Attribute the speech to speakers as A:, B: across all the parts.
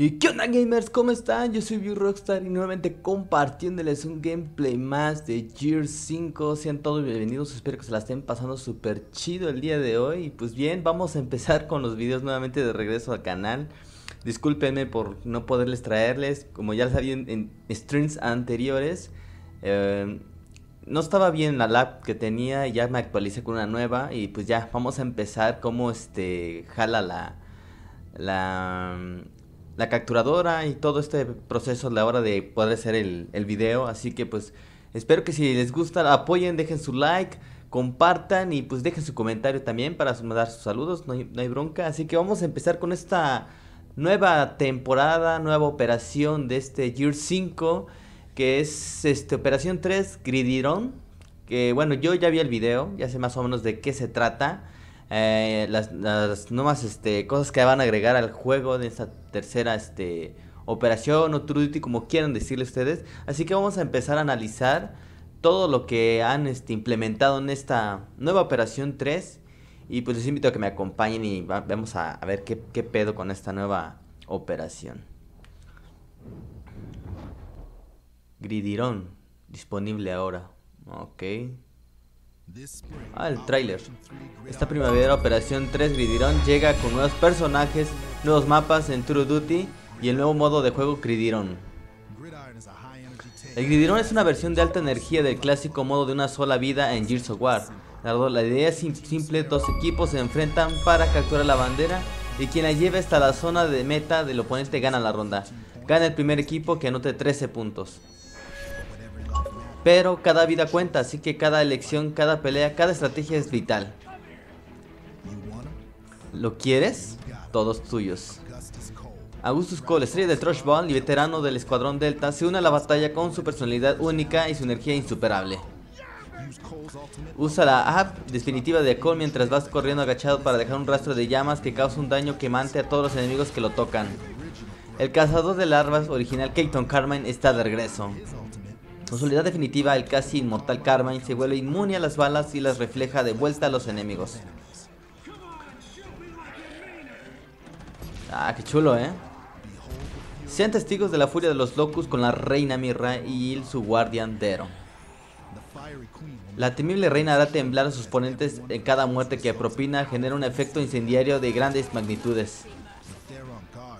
A: Y qué onda gamers, ¿cómo están? Yo soy ViewRockstar Rockstar y nuevamente compartiéndoles un gameplay más de Gear 5 Sean todos bienvenidos, espero que se la estén pasando súper chido el día de hoy pues bien, vamos a empezar con los videos nuevamente de regreso al canal Discúlpenme por no poderles traerles, como ya sabían en streams anteriores em, No estaba bien la lab que tenía, ya me actualicé con una nueva Y pues ya, vamos a empezar como este, jala la... la la capturadora y todo este proceso a la hora de poder hacer el, video. Así que pues espero que si les gusta, apoyen, dejen su like compartan y pues dejen su comentario también para dar sus saludos, no hay, bronca. Así que vamos a empezar con esta nueva temporada, nueva operación de este Year 5, que es este, Operación 3 Gridiron, Que bueno, yo ya vi el video, ya sé más o menos de qué se trata. Eh, las, nuevas este, cosas que van a agregar al juego de esta tercera este, operación o Trudity, como quieran decirle ustedes. Así que vamos a empezar a analizar todo lo que han este, implementado en esta nueva operación 3. Y pues les invito a que me acompañen y vamos a, ver qué, pedo con esta nueva operación. Gridiron, disponible ahora. Ok. Ah, el trailer Esta primavera Operación 3 Gridiron llega con nuevos personajes, nuevos mapas en True Duty y el nuevo modo de juego Gridiron. El Gridiron es una versión de alta energía del clásico modo de una sola vida en Gears of War. La idea es simple, dos equipos se enfrentan para capturar la bandera y quien la lleve hasta la zona de meta del oponente gana la ronda. Gana el primer equipo que anote 13 puntos. Pero cada vida cuenta, así que cada elección, cada pelea, cada estrategia es vital. ¿Lo quieres? Todos tuyos. Augustus Cole, estrella de Trash Ball y veterano del Escuadrón Delta, se une a la batalla con su personalidad única y su energía insuperable. Usa la app definitiva de Cole mientras vas corriendo agachado para dejar un rastro de llamas que causa un daño quemante a todos los enemigos que lo tocan. El cazador de larvas original Keaton Carmine está de regreso. Con su definitiva, el casi inmortal Carmine se vuelve inmune a las balas y las refleja de vuelta a los enemigos. Ah, qué chulo, ¿eh? Sean testigos de la furia de los Locus con la reina Mirra y su guardián Dero. La temible reina hará temblar a sus ponentes en cada muerte que propina, genera un efecto incendiario de grandes magnitudes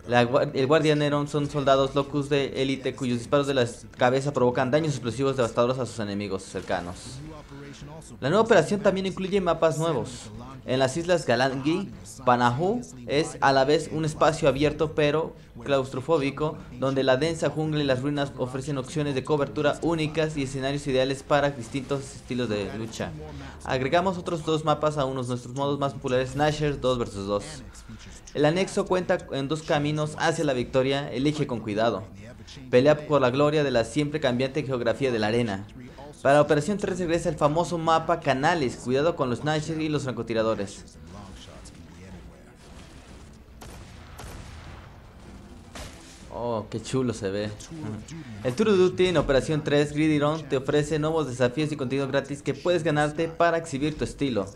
A: el Guardian son soldados locus de élite cuyos disparos de la cabeza provocan daños explosivos devastadores a sus enemigos cercanos. La nueva operación también incluye mapas nuevos. En las islas Galangui, Panahu es a la vez un espacio abierto pero claustrofóbico, donde la densa jungla y las ruinas ofrecen opciones de cobertura únicas y escenarios ideales para distintos estilos de lucha. Agregamos otros dos mapas a uno de nuestros modos más populares, Nasher 2 vs 2. El anexo cuenta en dos caminos hacia la victoria, elige con cuidado. Pelea por la gloria de la siempre cambiante geografía de la arena. Para Operación 3 regresa el famoso mapa Canales, cuidado con los snipers y los francotiradores. Oh, qué chulo se ve. El Tour of Duty en Operación 3 gridiron te ofrece nuevos desafíos y contenido gratis que puedes ganarte para exhibir tu estilo.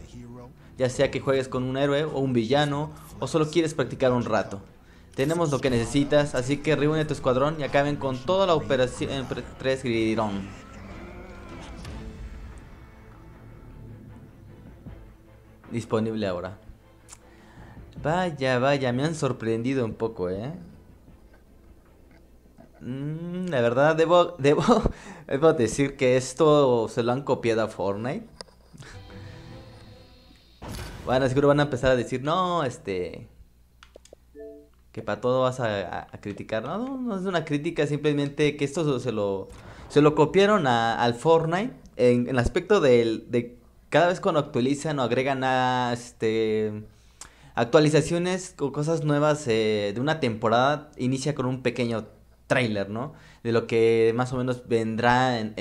A: Ya sea que juegues con un héroe o un villano o solo quieres practicar un rato. Tenemos lo que necesitas, así que reúne tu escuadrón y acaben con toda la Operación 3 gridiron disponible ahora. Vaya, vaya, me han sorprendido un poco, ¿eh? Mm, la verdad, debo, debo, debo decir que esto se lo han copiado a Fortnite. Bueno, seguro van a empezar a decir, no, este... Que para todo vas a, criticar. No, no, es una crítica, simplemente que esto se lo, se lo copiaron al Fortnite en, en el aspecto del, de cada vez cuando actualizan o agregan a este actualizaciones o cosas nuevas eh, de una temporada, inicia con un pequeño trailer, ¿no? De lo que más o menos vendrá en,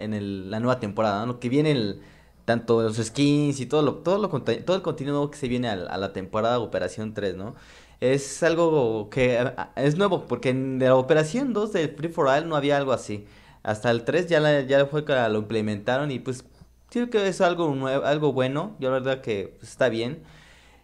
A: en, la nueva temporada, ¿no? Lo que viene el, tanto los skins y todo lo, todo lo todo el contenido que se viene a, la temporada de Operación 3, ¿no? Es algo que es nuevo, porque en la Operación 2 de Free for All no había algo así. Hasta el 3 ya, ya fue lo implementaron y pues creo que es algo algo bueno. Yo la verdad que pues, está bien.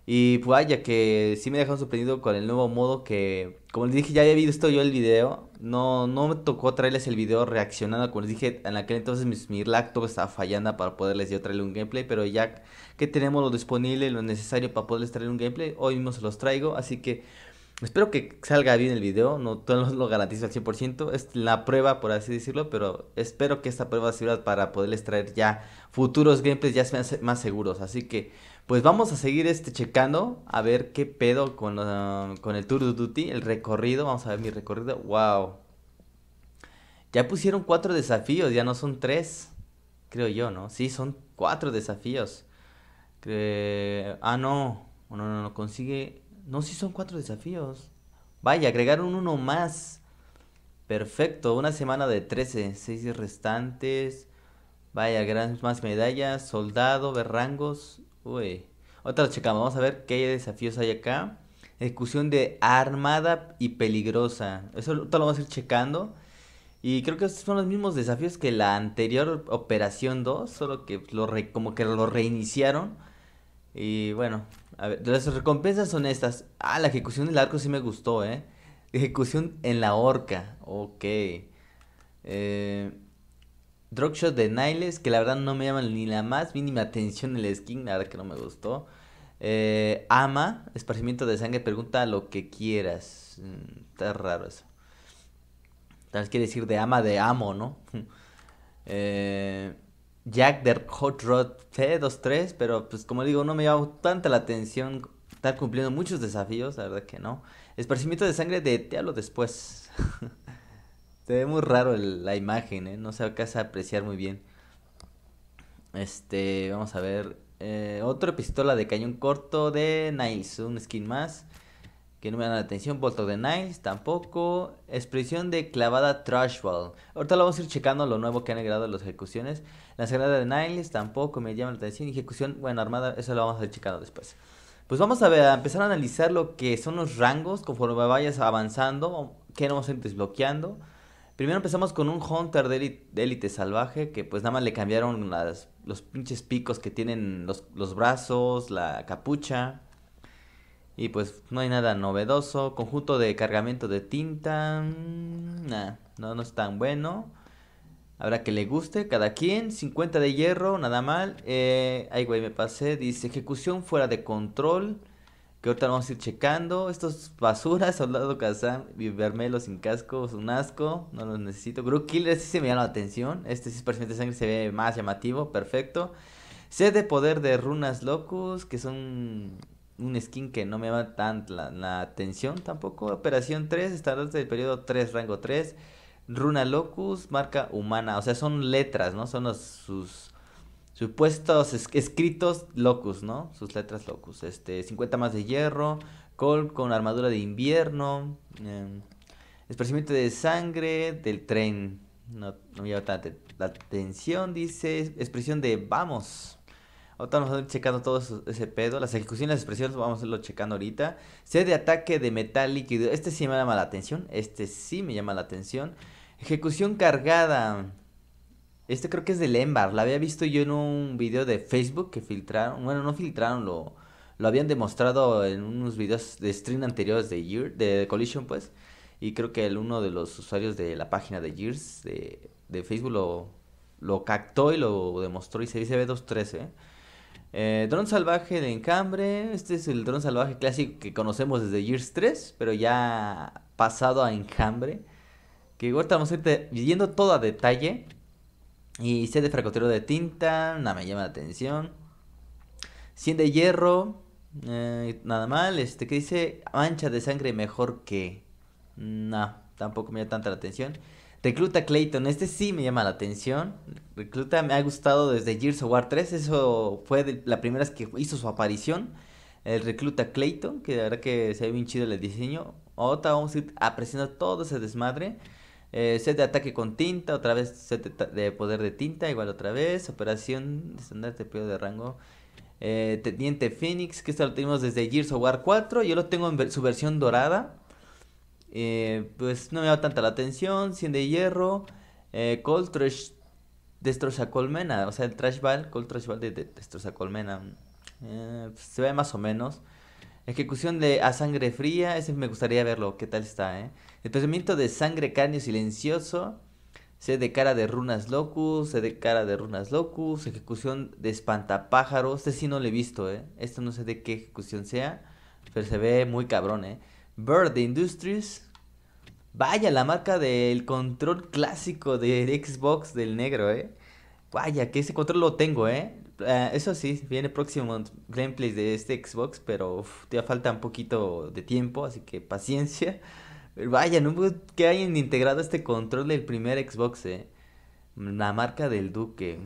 A: Y pues vaya que sí me dejaron sorprendido con el nuevo modo que, como les dije, ya he visto yo el video. No, no me tocó traerles el video reaccionando, como les dije, en aquel entonces mi, mi estaba fallando para poderles yo traerle un gameplay. Pero ya que tenemos lo disponible, lo necesario para poderles traer un gameplay, hoy mismo se los traigo. Así que Espero que salga bien el video, no, todos lo garantizo al 100%, es la prueba por así decirlo, pero espero que esta prueba sirva para poderles traer ya futuros gameplays ya más seguros, así que pues vamos a seguir este checando a ver qué pedo con, ah, el Tour de Duty, el recorrido, vamos a ver mi recorrido, wow. Ya pusieron cuatro desafíos, ya no son tres, creo yo, ¿no? Sí, son cuatro desafíos. ah, no, no, no, no, consigue no, si son cuatro desafíos. Vaya, agregaron uno más. Perfecto, una semana de 13, Seis restantes. Vaya, grandes más medallas, soldado, berrangos. Uy. Otra lo checamos, vamos a ver qué desafíos hay acá. Ejecución de armada y peligrosa. Eso lo vamos a ir checando. Y creo que son los mismos desafíos que la anterior Operación 2, solo que lo re, como que lo reiniciaron. Y bueno, a ver, las recompensas son estas. Ah, la ejecución del arco sí me gustó, ¿eh? Ejecución en la horca. Ok. Eh, Drogshot de Niles, que la verdad no me llama ni la más mínima atención el skin, la verdad que no me gustó. Eh, ama, esparcimiento de sangre, pregunta lo que quieras. Mm, está raro eso. Tal vez quiere decir de ama de amo, ¿no? eh, Jack de Hot Rod C23, pero pues como digo, no me llamó tanta la atención estar cumpliendo muchos desafíos, la verdad que no. Esparcimiento de sangre de Tealo después. Se ve muy raro la imagen, ¿eh? no se alcanza a apreciar muy bien. Este, vamos a ver. Eh, otra pistola de cañón corto de Nice, un skin más que no me dan la atención. Bolt de Niles tampoco. Expresión de clavada Trash Ball. Ahorita lo vamos a ir checando lo nuevo que han agregado las ejecuciones. La sagrada de Niles tampoco me llama la atención. Ejecución, bueno, armada, eso lo vamos a ir checando después. Pues vamos a, ver, a empezar a analizar lo que son los rangos conforme vayas avanzando, que no vamos a ir desbloqueando. Primero empezamos con un Hunter de élite salvaje que pues nada más le cambiaron las, los pinches picos que tienen los, los brazos, la capucha. Y pues no hay nada novedoso. Conjunto de cargamento de tinta. Mm, nada no, no es tan bueno. Habrá que le guste cada quien. 50 de hierro, nada mal. Eh, ay, güey, me pasé. Dice ejecución fuera de control. Que ahorita vamos a ir checando. Estos basuras, soldado lado y Vermelo sin casco, es un asco. No los necesito. Gru Killer, sí se me llama la atención. Este 6% de sangre se ve más llamativo. Perfecto. sede de poder de runas locos, que son un skin que no me va tan la, atención tampoco. Operación 3, estadios del periodo 3, rango 3. Runa Locus, marca humana. O sea, son letras, ¿no? Son sus supuestos escritos locus, ¿no? Sus letras locus. Este, 50 más de hierro. Col con armadura de invierno. Eh, de sangre del tren. No, me llama tanta la atención, dice. Expresión de vamos. Ahorita vamos a ir checando todo ese pedo. Las ejecuciones, las expresiones, vamos a irlo checando ahorita. C de ataque de metal líquido. Este sí me llama la atención. Este sí me llama la atención. Ejecución cargada. Este creo que es del Embar. La había visto yo en un video de Facebook que filtraron. Bueno, no filtraron, lo, habían demostrado en unos videos de stream anteriores de, Year, de Collision, pues. Y creo que el, uno de los usuarios de la página de Years de, Facebook lo, lo captó y lo demostró. Y se dice B213, ¿eh? Eh, dron salvaje de encambre. Este es el dron salvaje clásico que conocemos desde Years 3, pero ya pasado a enjambre. Que igual estamos viendo todo a detalle. Y set de fracotero de tinta, nada me llama la atención. 100 de hierro, eh, nada mal. Este que dice mancha de sangre mejor que. No, tampoco me llama tanta la atención. Recluta Clayton, este sí me llama la atención. Recluta me ha gustado desde Gears of War 3, eso fue la primera vez que hizo su aparición. El recluta Clayton, que de verdad que se ve bien chido el diseño. Otra vamos a ir apreciando todo ese desmadre. Eh, set de ataque con tinta, otra vez set de, poder de tinta, igual otra vez. Operación estandarte de de rango. Eh, Teniente Phoenix, que esto lo tenemos desde Gears of War 4. Yo lo tengo en su versión dorada. Eh, pues no me da tanta la atención. 100 de hierro. Eh, Cold Trash destroza colmena. O sea, el Trash Ball. Cold Trash Ball de, destroza colmena. Eh, pues, se ve más o menos. Ejecución de a sangre fría. Ese me gustaría verlo. ¿Qué tal está, eh? pensamiento de sangre cráneo silencioso. Se de cara de runas locus, se de cara de runas locus, ejecución de espantapájaros. Este sí no lo he visto, ¿eh? Esto no sé de qué ejecución sea, pero se ve muy cabrón, ¿eh? Bird Industries. Vaya, la marca del control clásico de Xbox del negro, ¿eh? Vaya, que ese control lo tengo, ¿eh? eh eso sí, viene próximo gameplay de este Xbox, pero uf, ya falta un poquito de tiempo, así que paciencia. vaya, no que hayan integrado este control del primer Xbox, ¿eh? La marca del Duque.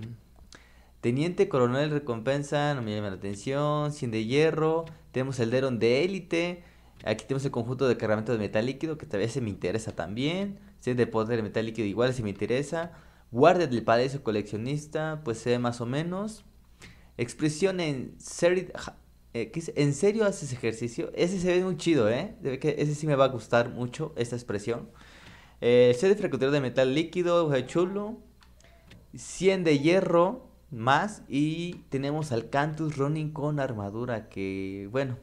A: Teniente Coronel Recompensa, no me llama la atención. 100 de Hierro. Tenemos el Deron de Élite. Aquí tenemos el conjunto de cargamento de metal líquido, que tal vez se me interesa también. Set de poder de metal líquido igual se me interesa. Guardia del Palacio Coleccionista, pues se ve más o menos. Expresión en serio, eh, ¿en serio haces ejercicio? Ese se ve muy chido, ¿eh? Que ese sí me va a gustar mucho, esta expresión. Eh, Sede de de metal líquido, chulo. 100 de hierro más y tenemos al Cantus con armadura que, bueno,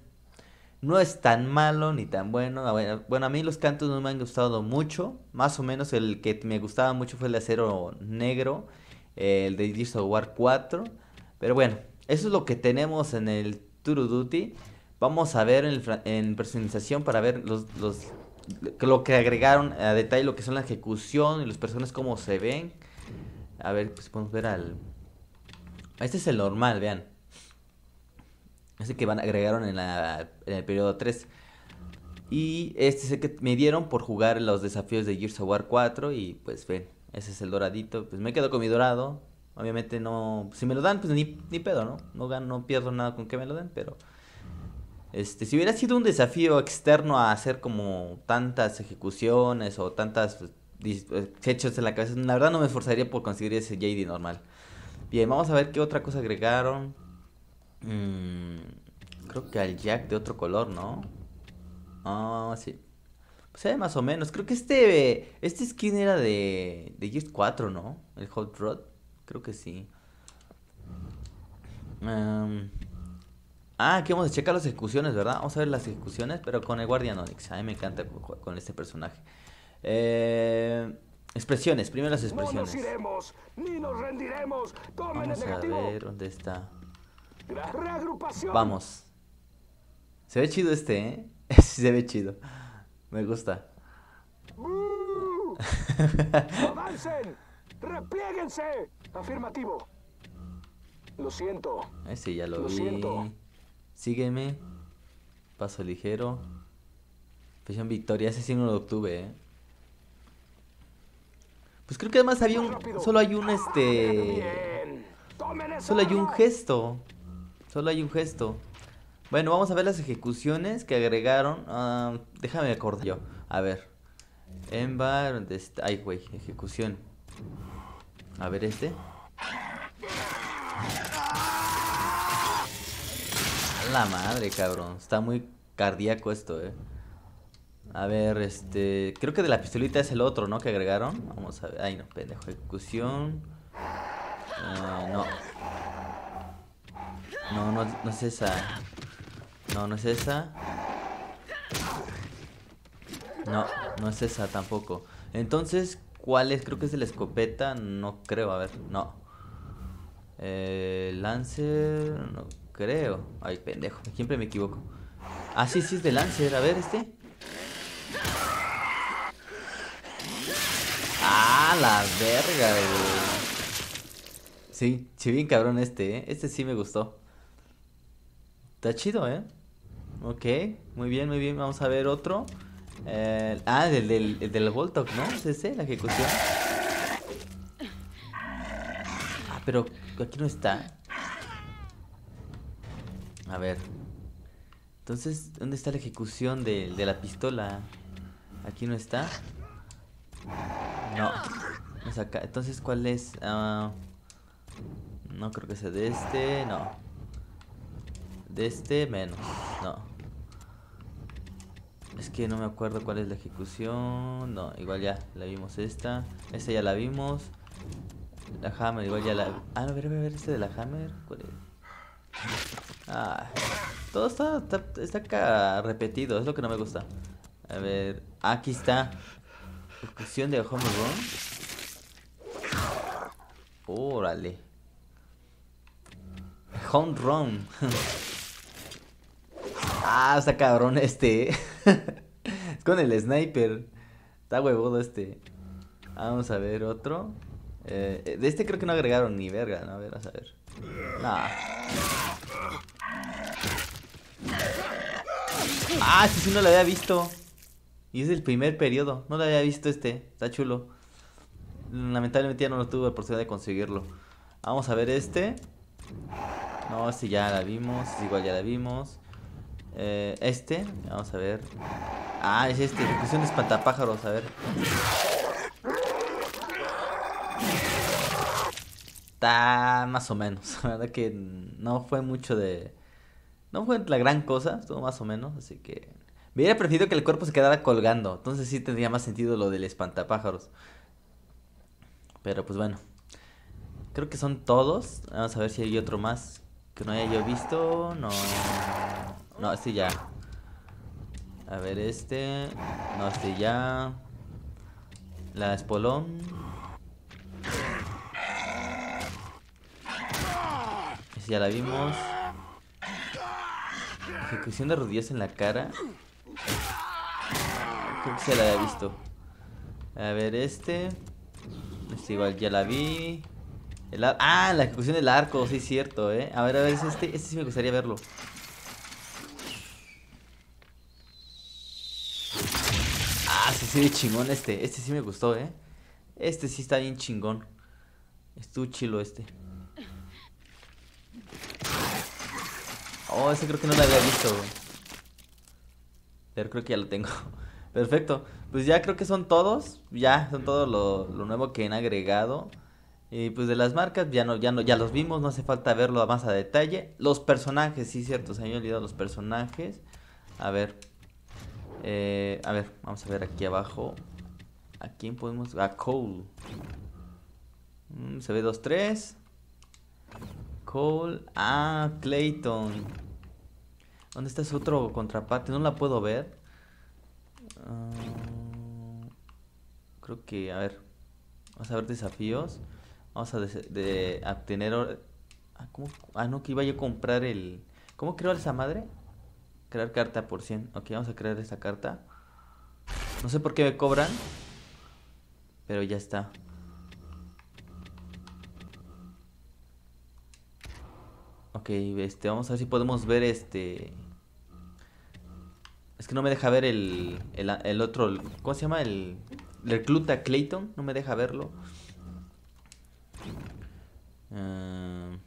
A: no es tan malo ni tan ah, bueno. Bueno, a mí los cantos no me han gustado mucho. Más o menos el que me gustaba mucho fue el de acero negro, el de Gears War 4. Pero bueno, eso es lo que tenemos en el Duty. Vamos a ver en, personalización para ver los, lo que agregaron a detalle, lo que son la ejecución y los personajes cómo se ven. A ver, pues podemos ver al... Este es el normal, vean. Ese que van, agregaron en, el periodo 3. Y este es que me dieron por jugar los desafíos de Gears of War 4. Y pues ven, ese es el doradito. Pues me quedo con mi dorado. Obviamente no. Si me lo dan, pues ni, pedo, ¿no? No, gano, no pierdo nada con que me lo den, pero. Este, si hubiera sido un desafío externo a hacer como tantas ejecuciones o tantas pues, hechos eh, en la cabeza, la verdad no me esforzaría por conseguir ese JD normal. Bien, vamos a ver qué otra cosa agregaron. Mm, creo que al Jack de otro color, ¿no? Ah, sí. Pues eh, más o menos. Creo que este. Este skin era de. de 4, ¿no? El Hot Rod. Creo que sí. Em, ah, aquí vamos a checar las ejecuciones, ¿verdad? Vamos a ver las ejecuciones, pero con el Guardian Onyx. A mí me encanta con este personaje. Eh. Expresiones, primero las expresiones. vamos a ver dónde está. Vamos. Se ve chido este, ¿eh? Sí, se ve chido. Me gusta. Mm. ¡Avancen! Afirmativo. Lo siento. sí, ya lo, vi. siento. Sígueme. Paso ligero. en Victoria, ese sí no lo obtuve, ¿eh? Pues creo que además había un... Solo hay un, este... Solo hay un gesto. Solo hay un gesto. Bueno, vamos a ver las ejecuciones que agregaron. Ah, déjame acordar yo. A ver. bar. Este, ay, güey. Ejecución. A ver este. La madre, cabrón. Está muy cardíaco esto, eh. A ver, este. Creo que de la pistolita es el otro, ¿no? Que agregaron. Vamos a ver. Ay, no, pendejo. Ejecución. Ah, no. No, no, es esa. No, no es esa. No, no es esa tampoco. Entonces, ¿cuál es? Creo que es de la escopeta. No creo, a ver, no. Eh, Lancer, no creo. Ay, pendejo, siempre me equivoco. Ah, sí, sí, es de Lancer. A ver, este. Ah, la verga, güey. Sí, sí, bien cabrón este, ¿eh? Este sí me gustó. Está chido, ¿eh? Ok, muy bien, muy bien. Vamos a ver otro. Eh, ah, del, del, del ¿no? Ese, la ejecución. Ah, pero aquí no está. A ver. Entonces, ¿dónde está la ejecución de, la pistola? Aquí no está. No. Entonces, ¿cuál es? Ah, no creo que sea de este. No. De este menos. No. Es que no me acuerdo cuál es la ejecución. No, igual ya. La vimos esta. Esta ya la vimos. La hammer, igual ya la... Ah, ver, a ver, a ver, este de la hammer. ¿Cuál es? Ah. Todo está, está, acá repetido. Es lo que no me gusta. A ver. Aquí está. Ejecución de Home Run. Órale. Home Run. Ah, está cabrón este. es con el sniper. Está huevudo este. Vamos a ver otro. Eh, de este creo que no agregaron ni verga, A ver, a ver. Ah, sí, este sí, no lo había visto. Y es el primer periodo. No lo había visto este. Está chulo. Lamentablemente ya no lo tuve la oportunidad de conseguirlo. Vamos a ver este. No, este ya la vimos. Igual ya la vimos. Eh, este, vamos a ver. Ah, es este, es de espantapájaros, a ver. Está más o menos, la verdad que no fue mucho de... No fue la gran cosa, estuvo más o menos, así que... Me hubiera preferido que el cuerpo se quedara colgando, entonces sí tendría más sentido lo del espantapájaros. Pero pues bueno. Creo que son todos. Vamos a ver si hay otro más que no haya yo visto. No. No, este ya. A ver, este. No, este ya. La espolón. Este ya la vimos. Ejecución de rodillas en la cara. Creo que se la había visto. A ver, este. Este igual ya la vi. El ah, la ejecución del arco, sí, es cierto, eh. A ver, a ver, este, este sí me gustaría verlo. este sí es chingón, este. Este sí me gustó, ¿eh? Este sí está bien chingón. Estuvo chilo este. Oh, ese creo que no lo había visto, güey. Pero creo que ya lo tengo. Perfecto. Pues ya creo que son todos. Ya, son todos lo, nuevo que han agregado. Y pues de las marcas, ya no, ya no, ya los vimos, no hace falta verlo más a detalle. Los personajes, sí, cierto, se han olvidado los personajes. A ver, eh, a ver, vamos a ver aquí abajo. ¿A quién podemos...? A Cole. Mm, se ve 2-3. Cole. Ah, Clayton. ¿Dónde está su otro contraparte? No la puedo ver. Ah, creo que, a ver. Vamos a ver desafíos. Vamos a de, obtener... Ah, ah, no, que iba yo a comprar el... ¿Cómo creo esa madre? Crear carta por 100. Ok, vamos a crear esta carta. No sé por qué me cobran. Pero ya está. Ok, este, vamos a ver si podemos ver este... Es que no me deja ver el, el, otro... ¿Cómo se llama? El recluta Clayton. No me deja verlo. Eh,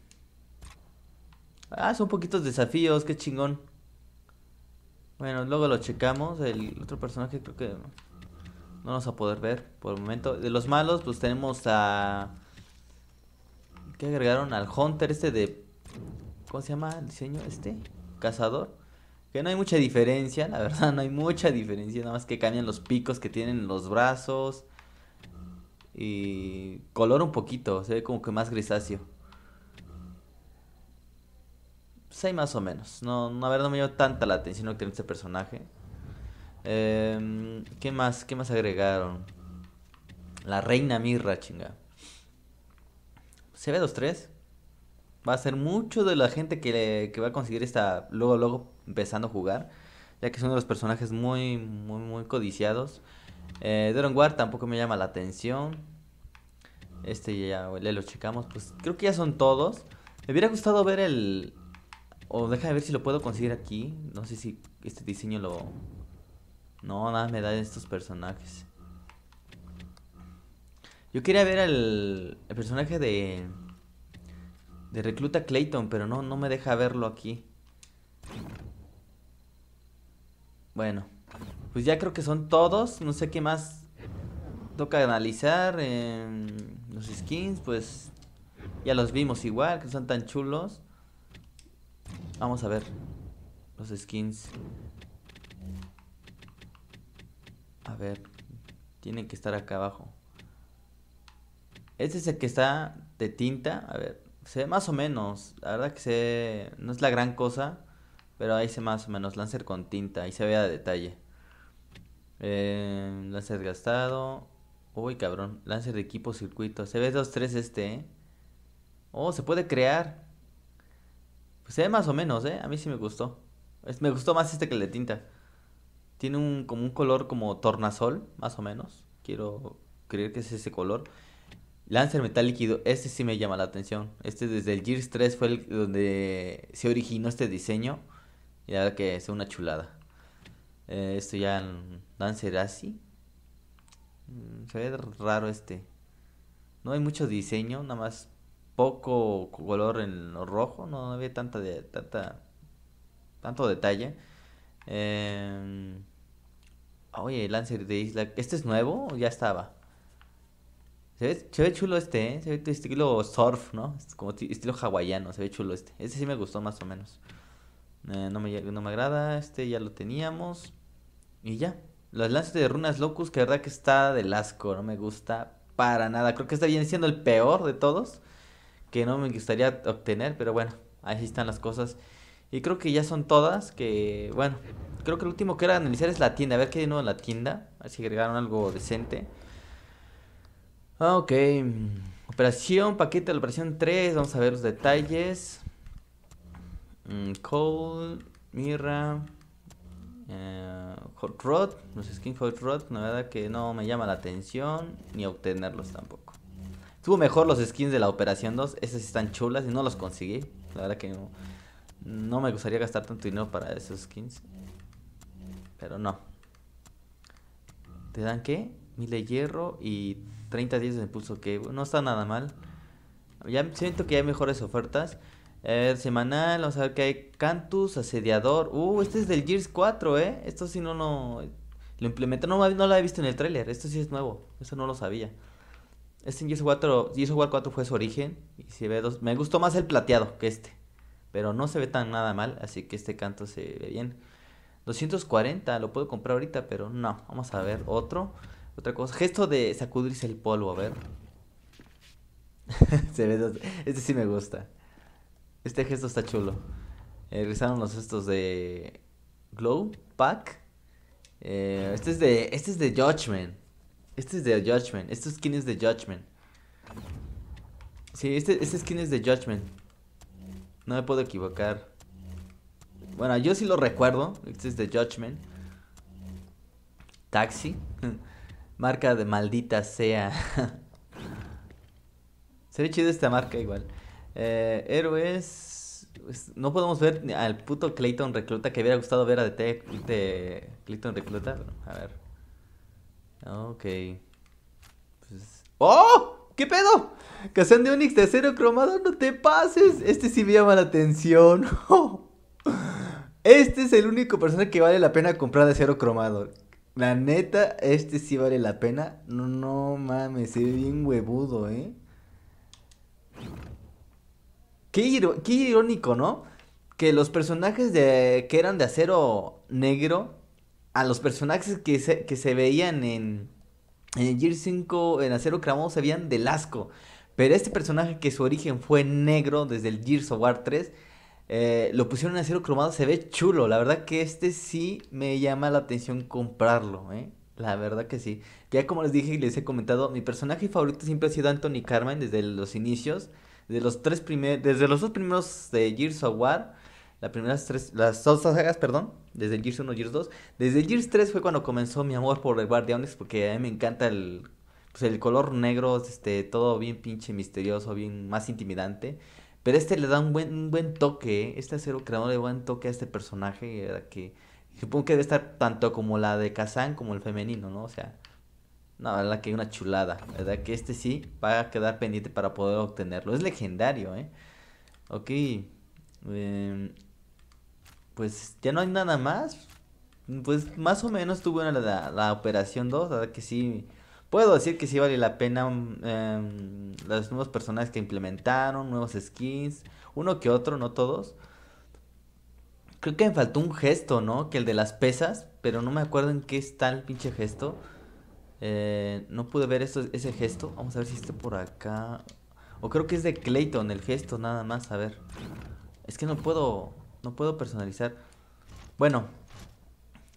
A: ah, son poquitos desafíos, qué chingón. Bueno, luego lo checamos. El otro personaje creo que no nos va a poder ver por el momento. De los malos, pues tenemos a. ¿Qué agregaron? Al Hunter, este de. ¿Cómo se llama el diseño? Este. Cazador. Que no hay mucha diferencia, la verdad, no hay mucha diferencia. Nada más que cambian los picos que tienen los brazos. Y. Color un poquito, se ve como que más grisáceo. 6 más o menos. No, no, me dio tanta la atención que tiene este personaje. Em, ¿Qué más? ¿Qué más agregaron? La reina Mirra, chinga. Se ve 2-3. Va a ser mucho de la gente que, va a conseguir esta. Luego, luego empezando a jugar. Ya que es uno de los personajes muy, muy, muy codiciados. Eh, Ward tampoco me llama la atención. Este ya, le lo checamos. Pues creo que ya son todos. Me hubiera gustado ver el, o deja de ver si lo puedo conseguir aquí. No sé si este diseño lo... No, nada me da estos personajes. Yo quería ver al el personaje de... De recluta Clayton, pero no, no me deja verlo aquí. Bueno. Pues ya creo que son todos. No sé qué más toca analizar. los skins, pues ya los vimos igual, que son tan chulos. Vamos a ver los skins. A ver, tienen que estar acá abajo. Este es el que está de tinta. A ver, se ve más o menos. La verdad que se no es la gran cosa. Pero ahí se más o menos. Lancer con tinta. Ahí se ve a detalle. Eh, lancer gastado. Uy, cabrón. Lancer de equipo circuito. Se ve 2-3 este, ¿eh? Oh, se puede crear. Pues se ve más o menos, ¿eh? A mí sí me gustó. me gustó más este que el de tinta. Tiene un, como un color como tornasol, más o menos. Quiero creer que es ese color. Lancer metal líquido, este sí me llama la atención. Este desde el Gears 3 fue el, donde se originó este diseño. Y la que es una chulada. Eh, esto ya en Lancer así. Mm, se ve raro este. No hay mucho diseño, nada más poco color en rojo, no había tanta de, tanta, tanto detalle. Eh, oye, Lancer de Isla, ¿este es nuevo o ya estaba? Se ve, se ve chulo este, ¿eh? se ve estilo surf, ¿no? Como estilo hawaiano, se ve chulo este. Este sí me gustó más o menos. Eh, no, me, no me agrada, este ya lo teníamos. Y ya. Los lances de runas locus, que verdad que está del asco, no me gusta para nada. Creo que está bien siendo el peor de todos que no me gustaría obtener, pero bueno, ahí están las cosas. Y creo que ya son todas, que bueno, creo que el último que era analizar es la tienda, a ver qué hay nuevo en la tienda, a ver si agregaron algo decente. Ah, ok, mm, operación, paquete de la operación 3, vamos a ver los detalles. Mm, cold, Mirra, eh, Hot Rod, los skins Hot Rod, la verdad que no me llama la atención, ni obtenerlos tampoco. Estuvo mejor los skins de la Operación 2. Esas están chulas y no los conseguí. La verdad que no, me gustaría gastar tanto dinero para esos skins. Pero no. ¿Te dan qué? Mil de hierro y 30 días de impulso. Que no está nada mal. Ya siento que hay mejores ofertas. semanal, vamos a ver qué hay Cantus, Asediador. Uh, este es del Gears 4, ¿eh? Esto sí no, no lo implementé No, no lo había visto en el tráiler. Esto sí es nuevo. Eso no lo sabía. Este en Gears 4, fue su origen. Y ve Me gustó más el plateado que este. Pero no se ve tan nada mal. Así que este canto se ve bien. 240, lo puedo comprar ahorita, pero no. Vamos a ver otro. Otra cosa. Gesto de sacudirse el polvo, a ver. se ve Este sí me gusta. Este gesto está chulo. Eh, regresaron los gestos de Glow Pack. Eh, este es de. Este es de Judgment. Este es de Judgment. Este skin es de Judgment. Sí, este, este skin es de Judgment. No me puedo equivocar. Bueno, yo sí lo recuerdo. Este es de Judgment. Taxi. Marca de maldita sea. Sería chido esta marca igual. Eh, héroes. Pues, no podemos ver al puto Clayton Recluta que hubiera gustado ver a de Clayton Recluta. A ver. Ah, ok. Pues, ¡Oh! ¿Qué pedo? ¡Cazón de Onix de acero cromado, no te pases. Este sí me llama la atención. este es el único personaje que vale la pena comprar de acero cromado. La neta, este sí vale la pena. No, no mames, se ve bien huevudo, ¿eh? Qué, qué irónico, ¿no? Que los personajes de, que eran de acero negro a los personajes que se, veían en, el Gears 5, en Acero Cramado, se veían del asco. Pero este personaje que su origen fue negro desde el Gears of War 3, eh, lo pusieron en acero cromado, se ve chulo. La verdad que este sí me llama la atención comprarlo, ¿eh? La verdad que sí. Ya como les dije y les he comentado, mi personaje favorito siempre ha sido Anthony Carmen desde los inicios, de los tres desde los dos primeros de Gears of War las primeras tres, las dos sagas, perdón, desde el Gears 1 y Gears 2. Desde el Gears 3 fue cuando comenzó mi amor por el Guardianes, porque a mí me encanta el, pues el color negro, este, todo bien pinche misterioso, bien más intimidante. Pero este le da un buen, un buen toque, ¿eh? este acero creador le da un buen toque a este personaje, eh, que supongo que debe estar tanto como la de Kazan como el femenino, ¿no? O sea, no, la que hay una chulada, ¿verdad? Que este sí va a quedar pendiente para poder obtenerlo. Es legendario, ¿eh? Ok. Eh, pues ya no hay nada más. Pues más o menos tuve una, la, operación 2, la que sí, puedo decir que sí vale la pena mm, em, las los nuevos personajes que implementaron, nuevos skins, uno que otro, no todos. Creo que me faltó un gesto, ¿no? Que el de las pesas, pero no me acuerdo en qué está el pinche gesto. Eh, no pude ver ese gesto. Vamos a ver si está por acá. O creo que es de Clayton el gesto, nada más. A ver. Es que no puedo no puedo personalizar. Bueno,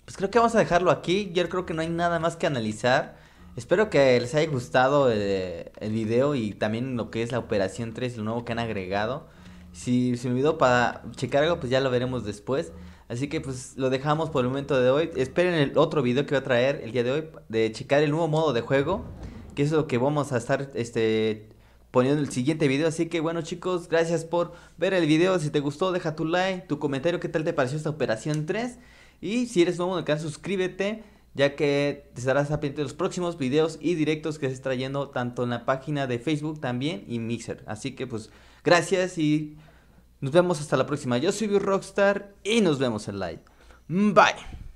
A: pues creo que vamos a dejarlo aquí. Yo creo que no hay nada más que analizar. Espero que les haya gustado eh, el, video y también lo que es la operación 3, lo nuevo que han agregado. Si se me olvidó para checar algo, pues ya lo veremos después. Así que pues lo dejamos por el momento de hoy. Esperen el otro video que voy a traer el día de hoy de checar el nuevo modo de juego, que es lo que vamos a estar este poniendo el siguiente video. Así que bueno chicos, gracias por ver el video. Si te gustó, deja tu like, tu comentario, qué tal te pareció esta operación 3. Y si eres nuevo en el canal, suscríbete, ya que te estarás al de los próximos videos y directos que se trayendo tanto en la página de Facebook también y Mixer. Así que pues gracias y nos vemos hasta la próxima. Yo soy Rockstar y nos vemos en live. Bye.